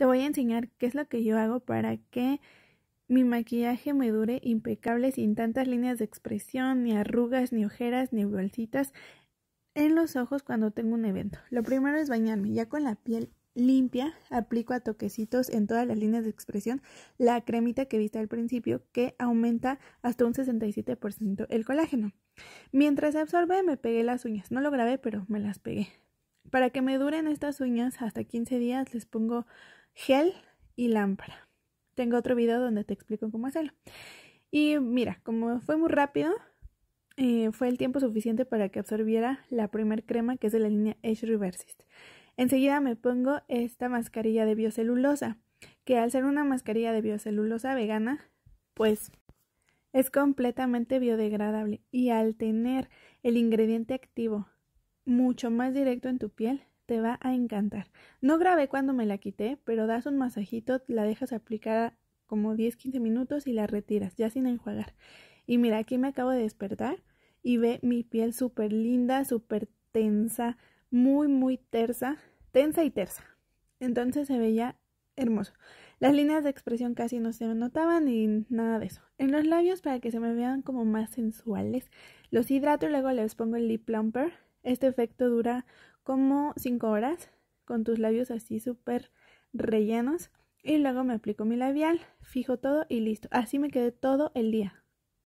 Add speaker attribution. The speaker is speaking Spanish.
Speaker 1: Te voy a enseñar qué es lo que yo hago para que mi maquillaje me dure impecable sin tantas líneas de expresión, ni arrugas, ni ojeras, ni bolsitas en los ojos cuando tengo un evento. Lo primero es bañarme. Ya con la piel limpia, aplico a toquecitos en todas las líneas de expresión la cremita que viste al principio que aumenta hasta un 67% el colágeno. Mientras se absorbe me pegué las uñas, no lo grabé pero me las pegué. Para que me duren estas uñas hasta 15 días les pongo gel y lámpara. Tengo otro video donde te explico cómo hacerlo. Y mira, como fue muy rápido, eh, fue el tiempo suficiente para que absorbiera la primer crema que es de la línea Edge Reversist. Enseguida me pongo esta mascarilla de biocelulosa, que al ser una mascarilla de biocelulosa vegana, pues es completamente biodegradable y al tener el ingrediente activo mucho más directo en tu piel, te va a encantar. No grabé cuando me la quité, pero das un masajito, la dejas aplicada como 10-15 minutos y la retiras, ya sin enjuagar. Y mira, aquí me acabo de despertar y ve mi piel súper linda, súper tensa, muy, muy tersa, tensa y tersa. Entonces se veía hermoso. Las líneas de expresión casi no se notaban y nada de eso. En los labios para que se me vean como más sensuales. Los hidrato y luego les pongo el lip plumper este efecto dura como 5 horas con tus labios así súper rellenos y luego me aplico mi labial, fijo todo y listo. Así me quedé todo el día.